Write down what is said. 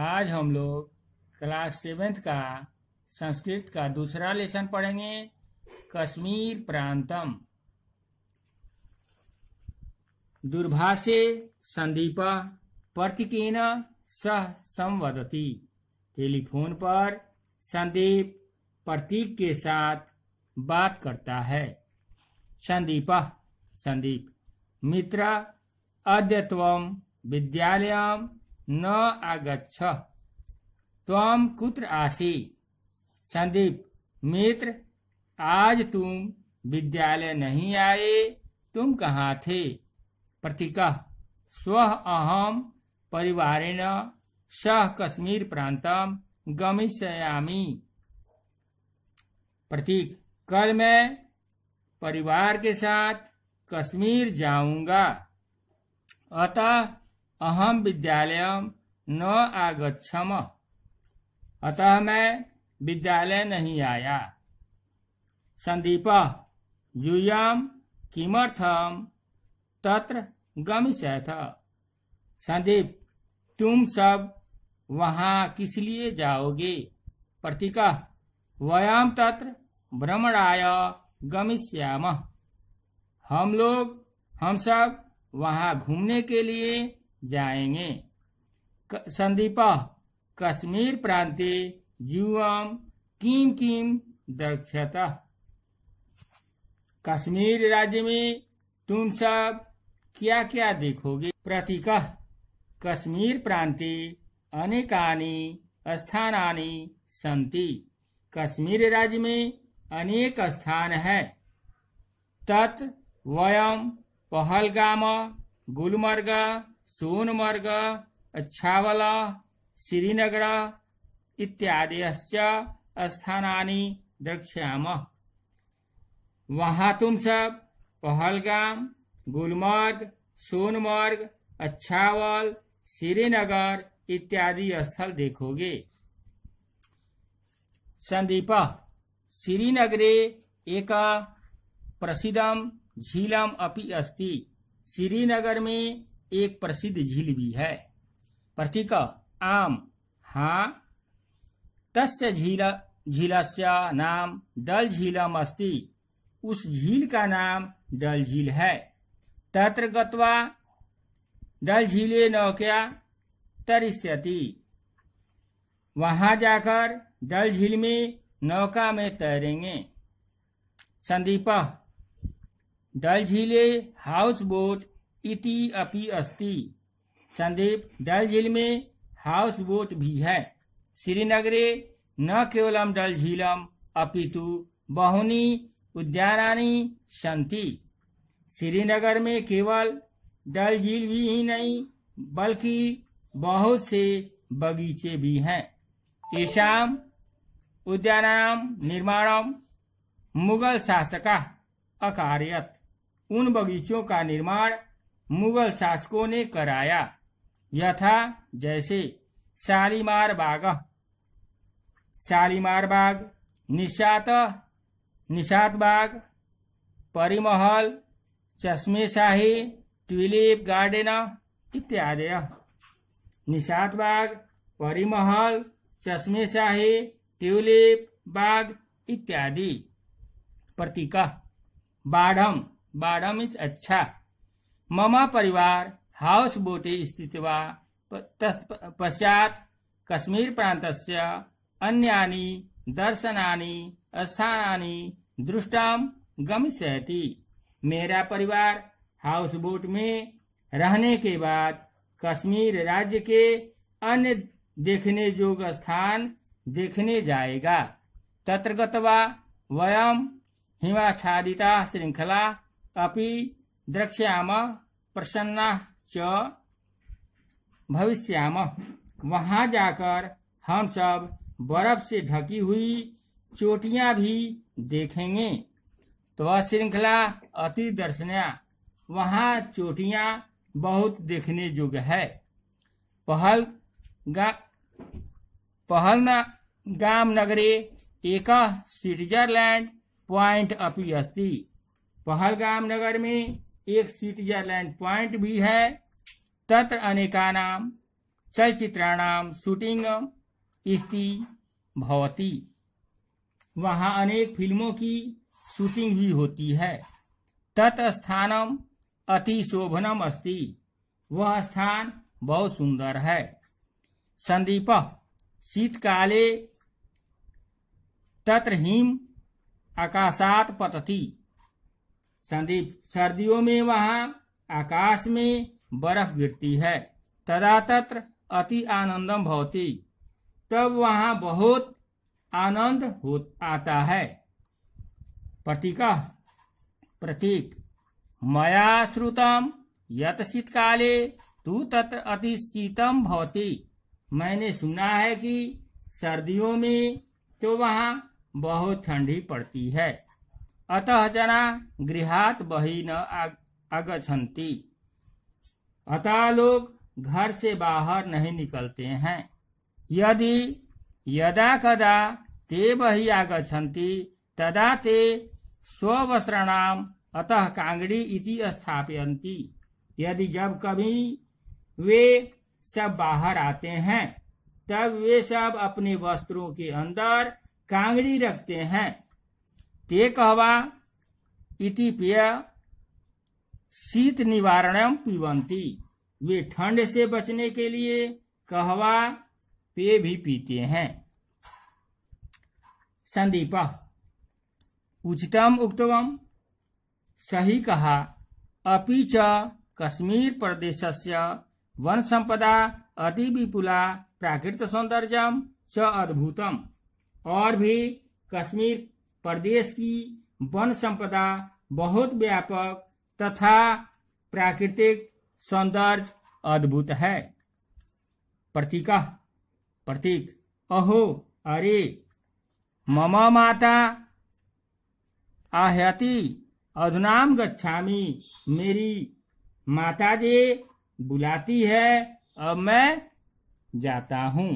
आज हम लोग क्लास सेवेंथ का संस्कृत का दूसरा लेसन पढ़ेंगे कश्मीर प्रांतम दुर्भाषे संदीप प्रतिकेन सह संवदती टेलीफोन पर संदीप प्रतीक के साथ बात करता है संदीप संदीप मित्र अद्य विद्यालय न आगछ तम कुत्र आसी संदीप मित्र आज तुम विद्यालय नहीं आए तुम कहाँ थे प्रतीक स्व अहम परिवार सह कश्मीर प्रांतम गमिष्यामी प्रतीक कल मैं परिवार के साथ कश्मीर जाऊंगा अतः अहम विद्यालय न आगछम अतः मैं विद्यालय नहीं आया संदीप यूयम किमर्थम तत्र गमिष्यथ संदीप तुम सब वहाँ किस लिए जाओगे प्रतीक वयम तत्र भ्रमणाय गमिष्याम हम लोग हम सब वहाँ घूमने के लिए जाएंगे संदीपा कश्मीर प्रांति जीवम किम किम दक्षता कश्मीर राज्य में तुम सब क्या क्या देखोगे प्रतीक कश्मीर प्रांते अनेकानि स्थानानि संति कश्मीर राज्य में अनेक स्थान है तत् वयम पहलगाम गुलमर्ग सोनमर्ग अच्छावला श्रीनगर इत्यादि स्थानानि दक्षा वहां तुम सब पहलगाम गुलमर्ग सोनमर्ग अच्छावल श्रीनगर इत्यादि स्थल देखोगे संदीप श्रीनगरे एक प्रसिद्ध झीलम अपि अस्ति श्रीनगर में एक प्रसिद्ध झील भी है प्रतीक आम हा तस्य झील झीलस्य नाम डल झीलम अस्ति उस झील का नाम डल झील है तत्र गत्वा डल झीले नौक्या तरिष्यति वहां जाकर डल झील में नौका में तैरेंगे संदीप डल झीले हाउस बोट इति अपि अस्ति संदीप डल झील में हाउस बोट भी है श्रीनगरे न केवलम डल झीलम अपितु बहुनी उद्यानानी संति श्रीनगर में केवल डल झील भी ही नहीं बल्कि बहुत से बगीचे भी हैं ईशाम उद्यानाम निर्माणम मुगल शासका अकारियत उन बगीचों का निर्माण मुगल शासकों ने कराया यथा जैसे शालीमार बाग शालीमार बाग निशात निशात बाग परिमहल चश्मे शाही ट्यूलिप गार्डन इत्यादि निशात बाग परिमहल चश्मे शाही ट्यूलिप बाग इत्यादि प्रतीक बाढ़म बाढ़म इज अच्छा मम परिवार हाउस बोटे स्थित पश्चात कश्मीर प्रान्तस्य अन्यानी दर्शनानि स्थानानि दृष्टाम गमिष्यति मेरा परिवार हाउस बोट में रहने के बाद कश्मीर राज्य के अन्य देखने योग स्थान देखने जाएगा तत्र गत्वा वयम श्रृंखला अपि द्रक्ष्याम प्रसन्ना च भविष्याम वहां जाकर हम सब बर्फ से ढकी हुई चोटियां भी देखेंगे तो श्रृंखला अति दर्शनीय वहां चोटियां बहुत देखने योग्य है पहल गा, पहल न, गाम नगरे एक स्विट्जरलैंड पॉइंट अपी अस्ति पहलगाम नगर में एक स्विट्जरलैंड प्वाइंट भी है तत्र अनेकानाम चलचित्राणाम शूटिंग स्थिति भवती वहाँ अनेक फिल्मों की शूटिंग भी होती है तत्स्थानम अति शोभनम अस्ति वह स्थान बहुत सुंदर है संदीप शीतकाले तत्र हिम आकाशात पतती संदीप सर्दियों में वहाँ आकाश में बर्फ गिरती है तदा तत्र अति आनंदम भवती तब वहाँ बहुत आनंद हो आता है प्रतीक प्रतीक मया श्रुतम यत शीतकाले तू तत्र अति शीतम भवती मैंने सुना है कि सर्दियों में तो वहाँ बहुत ठंडी पड़ती है अतः जना गृहात न आगछन्ति अतः लोग घर से बाहर नहीं निकलते हैं यदि यदा कदा ते बही आगछन्ति तदा ते स्ववस्त्रणाम अतः कांगड़ी इति स्थापयंती यदि जब कभी वे सब बाहर आते हैं तब वे सब अपने वस्त्रों के अंदर कांगड़ी रखते हैं ते कहवा इति पेय शीत निवारण पीवंती वे ठंड से बचने के लिए कहवा पे भी पीते हैं संदीप उचितम उक्तवम सही कहा अभी च कश्मीर प्रदेश से वन संपदा अति विपुला प्राकृत सौंदर्यम च अद्भुतम और भी कश्मीर प्रदेश की वन संपदा बहुत व्यापक तथा प्राकृतिक सौंदर्य अद्भुत है प्रतीक प्रतीक अहो अरे मम माता आहति अधुनाम गच्छामी मेरी माता जी बुलाती है अब मैं जाता हूँ